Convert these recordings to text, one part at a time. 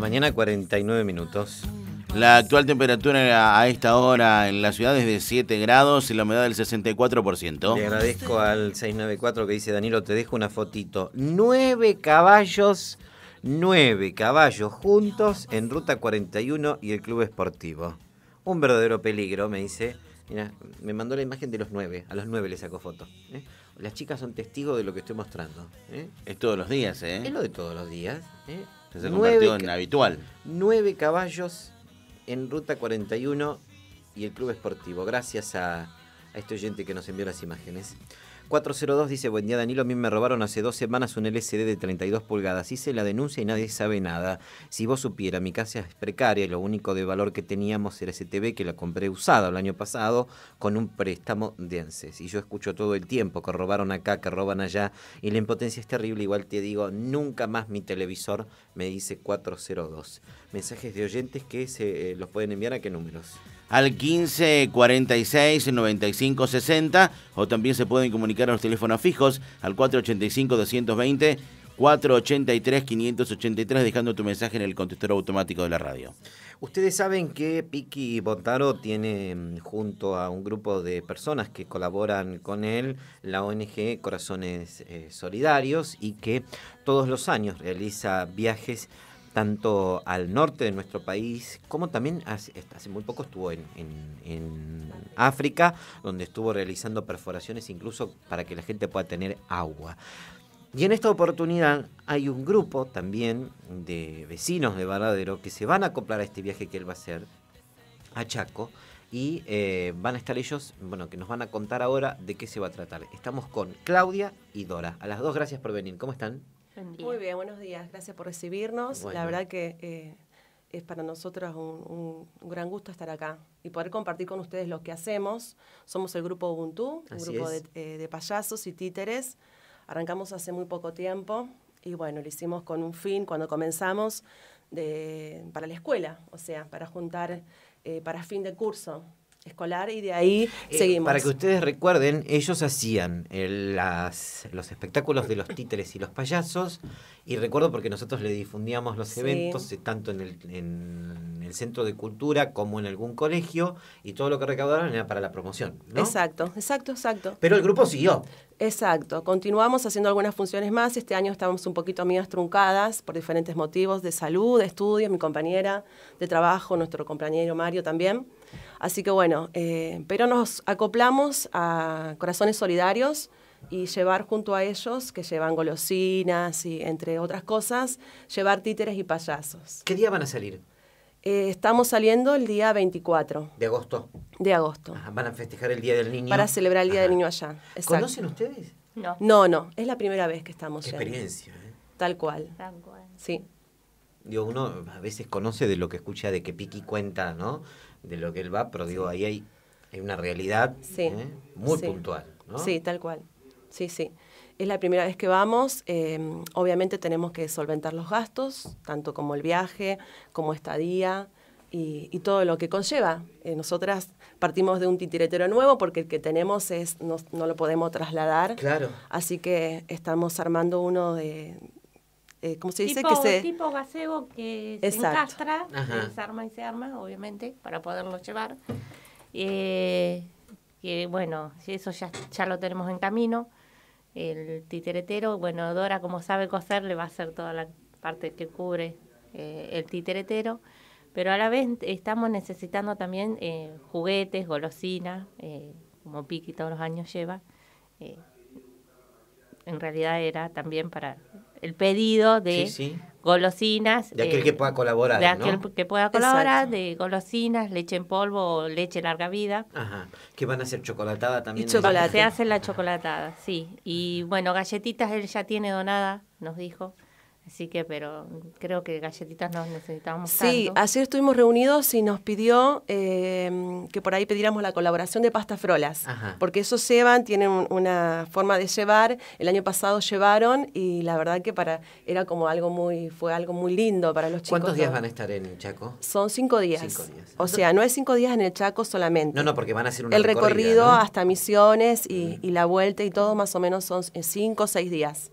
mañana, 49 minutos. La actual temperatura a esta hora en la ciudad es de 7 grados y la humedad del 64%. Le agradezco al 694 que dice Danilo, te dejo una fotito. Nueve caballos, nueve caballos juntos en Ruta 41 y el Club Esportivo. Un verdadero peligro, me dice. Mira, me mandó la imagen de los nueve. A los nueve le sacó foto. ¿eh? Las chicas son testigos de lo que estoy mostrando. ¿eh? Es todos los días, ¿eh? Es lo de todos los días. ¿eh? en habitual. Nueve caballos en Ruta 41 y el Club Esportivo. Gracias a, a este oyente que nos envió las imágenes. 402 dice, buen día Danilo, a mí me robaron hace dos semanas un LCD de 32 pulgadas. Hice la denuncia y nadie sabe nada. Si vos supiera, mi casa es precaria y lo único de valor que teníamos era ese TV que la compré usada el año pasado con un préstamo de ANSES. Y yo escucho todo el tiempo que robaron acá, que roban allá y la impotencia es terrible. Igual te digo, nunca más mi televisor me dice 402. Mensajes de oyentes que se eh, los pueden enviar a qué números al 95 60 o también se pueden comunicar a los teléfonos fijos al 485-220. 483-583 dejando tu mensaje en el contestador automático de la radio. Ustedes saben que Piki Botaro tiene mm, junto a un grupo de personas que colaboran con él la ONG Corazones eh, Solidarios y que todos los años realiza viajes tanto al norte de nuestro país, como también hace, muy poco estuvo en, África, donde estuvo realizando perforaciones incluso para que la gente pueda tener agua. Y en esta oportunidad hay un grupo también de vecinos de Varadero que se van a acoplar a este viaje que él va a hacer a Chaco y eh, van a estar ellos, bueno, que nos van a contar ahora de qué se va a tratar. Estamos con Claudia y Dora. A las dos gracias por venir. ¿Cómo están? Muy bien, buenos días. Gracias por recibirnos. La verdad que eh, es para nosotros un, gran gusto estar acá y poder compartir con ustedes lo que hacemos. Somos el grupo Ubuntu, un grupo eh, de, payasos y títeres. Arrancamos hace muy poco tiempo y bueno, lo hicimos con un fin cuando comenzamos para la escuela, o sea, para juntar eh, para fin de curso escolar y de ahí eh, seguimos. Para que ustedes recuerden, ellos hacían las, los espectáculos de los títeres y los payasos y recuerdo porque nosotros le difundíamos los eventos eh, tanto en, el, el centro de cultura como en algún colegio y todo lo que recaudaron era para la promoción. Exacto, exacto, exacto. Pero el grupo siguió. Exacto, continuamos haciendo algunas funciones más. Este año estamos un poquito amigas truncadas por diferentes motivos de salud, de estudios, mi compañera de trabajo, nuestro compañero Mario también. Así que bueno, eh, pero nos acoplamos a Corazones Solidarios y llevar junto a ellos, que llevan golosinas y entre otras cosas, llevar títeres y payasos. ¿Qué día van a salir? Eh, estamos saliendo el día 24. ¿De agosto? De agosto. van a festejar el Día del Niño. Para celebrar el Día del Niño allá. ¿Conocen ustedes? No. No, no. Es la primera vez que estamos. Qué experiencia. ¿eh? Tal cual. Tal cual. Sí. Digo, uno a veces conoce de lo que escucha de que Piki cuenta, ¿no? De lo que él va, pero digo, ahí hay, hay una realidad ¿eh? muy puntual, Sí, tal cual. Sí, sí. Es la primera vez que vamos. Em, obviamente tenemos que solventar los gastos, tanto como el viaje, como estadía y, todo lo que conlleva. Eh, nosotras partimos de un titiretero nuevo porque el que tenemos es no, lo podemos trasladar. Claro. Así que estamos armando uno de, eh, ¿cómo se dice? Tipo, que se... tipo que se encastra, se arma y se arma, obviamente, para poderlo llevar. Eh, que bueno, eso ya, ya lo tenemos en camino el titeretero, bueno, Dora como sabe coser le va a hacer toda la parte que cubre eh, el titeretero, pero a la vez estamos necesitando también eh, juguetes, golosinas, eh, como Piki todos los años lleva. en realidad era también para el pedido de golosinas. De aquel que eh, pueda colaborar. De aquel que pueda colaborar, de golosinas, leche en polvo, leche larga vida. Ajá. Que van a hacer chocolatada también. chocolate. Se hace la chocolatada, sí. Y bueno, galletitas él ya tiene donada, nos dijo. Así que, pero creo que galletitas nos necesitábamos. Sí, así ayer estuvimos reunidos y nos pidió eh, que por ahí pidiéramos la colaboración de pasta frolas, Ajá. porque eso llevan, tienen una forma de llevar. El año pasado llevaron y la verdad que para era como algo muy fue algo muy lindo para los chicos. ¿Cuántos días van a estar en el Chaco? Son cinco días. O sea, no es cinco días en el Chaco solamente. No, no, porque van a hacer un el recorrido hasta Misiones y, y la vuelta y todo más o menos son eh, cinco o seis días.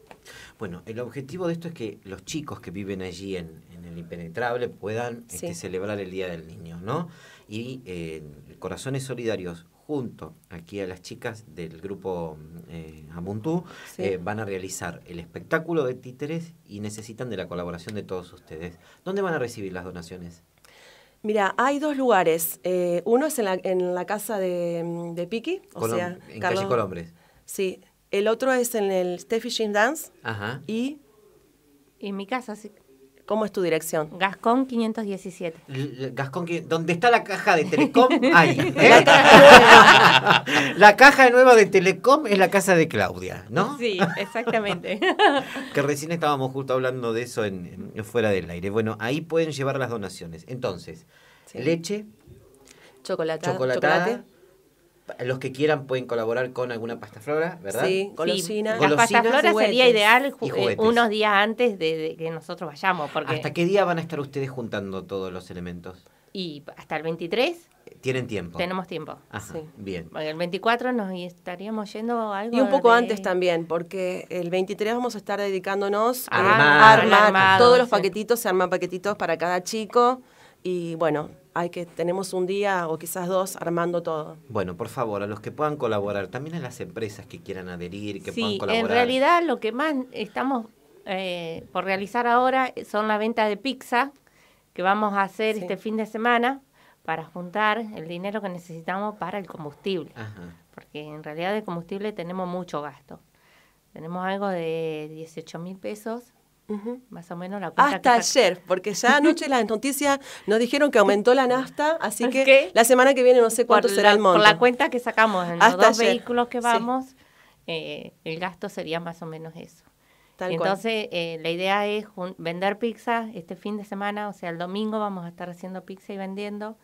Bueno, el objetivo de esto es que los chicos que viven allí en, el impenetrable puedan este, celebrar el Día del Niño, ¿no? Y eh, Corazones Solidarios junto aquí a las chicas del grupo eh, Amuntú, eh, van a realizar el espectáculo de títeres y necesitan de la colaboración de todos ustedes. ¿Dónde van a recibir las donaciones? Mira, hay dos lugares. uno es en la, en la casa de, Piki, o sea, en Carlos, calle Colombres. Sí, el otro es en el Steffi Dance. Y. En mi casa, ¿Cómo es tu dirección? Gascón 517. Gascón, ¿dónde está la caja de Telecom? Ahí. ¿eh? La, caja nueva. de Telecom es la casa de Claudia, ¿no? Sí, exactamente. que recién estábamos justo hablando de eso en, fuera del aire. Bueno, ahí pueden llevar las donaciones. Entonces, leche, chocolate, chocolate, los que quieran pueden colaborar con alguna pasta flora, ¿verdad? Sí, La pasta flora sería ideal eh, unos días antes de, que nosotros vayamos. Porque... ¿Hasta qué día van a estar ustedes juntando todos los elementos? Y hasta el 23. ¿Tienen tiempo? Tenemos tiempo. Ajá, Bien. El 24 nos estaríamos yendo algo. Y un poco antes también, porque el 23 vamos a estar dedicándonos a armar, todos los paquetitos, se arman paquetitos para cada chico y bueno, hay que tenemos un día o quizás dos armando todo. Bueno, por favor, a los que puedan colaborar, también a las empresas que quieran adherir, que puedan colaborar. En realidad lo que más estamos eh, por realizar ahora son la venta de pizza que vamos a hacer este fin de semana para juntar el dinero que necesitamos para el combustible. Porque en realidad de combustible tenemos mucho gasto. Tenemos algo de 18 mil pesos más o menos la cuenta Hasta ayer, porque ya anoche las noticias nos dijeron que aumentó la nafta, así que la semana que viene no sé cuánto será el monto. Por la cuenta que sacamos en los dos vehículos que vamos, eh, el gasto sería más o menos eso. Entonces, eh, la idea es vender pizza este fin de semana, o sea, el domingo vamos a estar haciendo pizza y vendiendo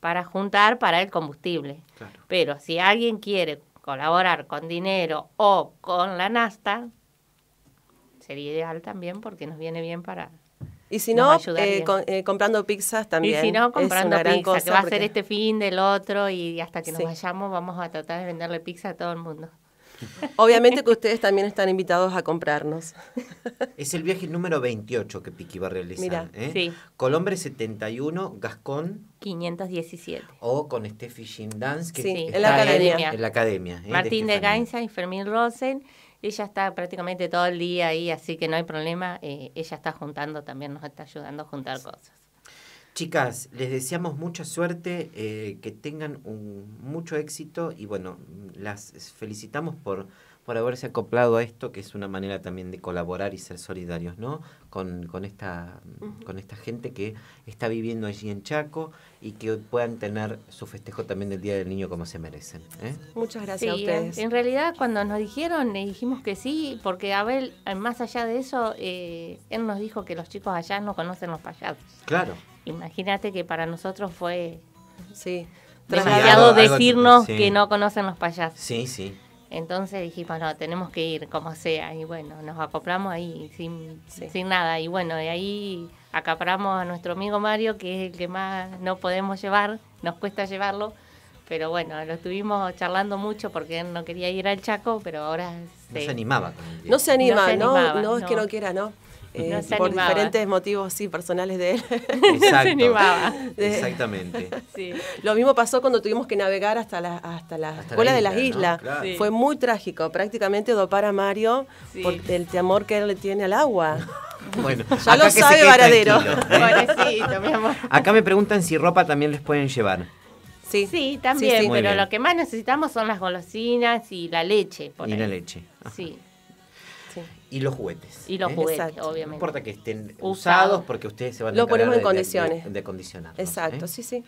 para juntar para el combustible. Pero si alguien quiere colaborar con dinero o con la nafta, sería ideal también porque nos viene bien para... Y si no, eh, eh, comprando pizzas también. Y si no, comprando pizzas, que va a ser este fin del otro y hasta que nos vayamos vamos a tratar de venderle pizza a todo el mundo. Obviamente que ustedes también están invitados a comprarnos. Es el viaje número 28 que Piki va a realizar. ¿eh? sí. Colombre 71, Gascón 517. O con Steffi Dance que sí, en la academia. En la academia ¿eh? Martín de, de Gainza y Fermín Rosen. Ella está prácticamente todo el día ahí, así que no hay problema. Eh, ella está juntando también, nos está ayudando a juntar cosas. Chicas, les deseamos mucha suerte, eh, que tengan mucho éxito y bueno, las felicitamos por por haberse acoplado a esto, que es una manera también de colaborar y ser solidarios, ¿no? Con, esta, con esta gente que está viviendo allí en Chaco y que puedan tener su festejo también del Día del Niño como se merecen. ¿eh? Muchas gracias a ustedes. En, realidad, cuando nos dijeron, le eh, dijimos que sí, porque Abel, eh, más allá de eso, él nos dijo que los chicos allá no conocen los payasos. Claro. Imagínate que para nosotros fue... Sí. decirnos que no conocen los payasos. Sí, sí. Entonces dijimos, no, tenemos que ir como sea. Y bueno, nos acoplamos ahí sin, nada. Y bueno, de ahí acapramos a nuestro amigo Mario, que es el que más no podemos llevar, nos cuesta llevarlo. Pero bueno, lo estuvimos charlando mucho porque él no quería ir al Chaco, pero ahora... No se, animaba. No se anima, animaba, no, no, es que no quiera, ¿no? Eh, por diferentes motivos, sí, personales de él. Exacto. Exactamente. Lo mismo pasó cuando tuvimos que navegar hasta la, hasta la escuela de las islas. Fue muy trágico, prácticamente dopar a Mario por el temor que él le tiene al agua. Bueno, ya lo sabe Varadero. ¿eh? Acá me preguntan si ropa también les pueden llevar. Sí, sí también, pero lo que más necesitamos son las golosinas y la leche. Por y la leche. Sí. Y los juguetes. Y los ¿eh? juguetes, obviamente. No importa que estén usados, porque ustedes se van a Lo ponemos en condiciones. De, de, ¿eh? Exacto, sí, sí.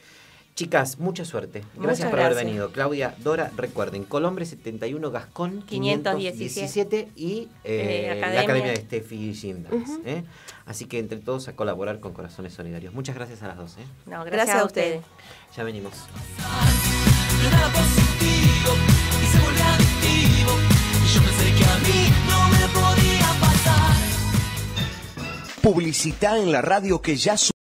Chicas, mucha suerte. Gracias por haber venido. Claudia, Dora, recuerden, Colombre 71, Gascón 517, y eh, la Academia de Steffi y Así que entre todos a colaborar con Corazones Solidarios. Muchas gracias a las dos. gracias, a ustedes. Ya venimos. publicidad en la radio que ya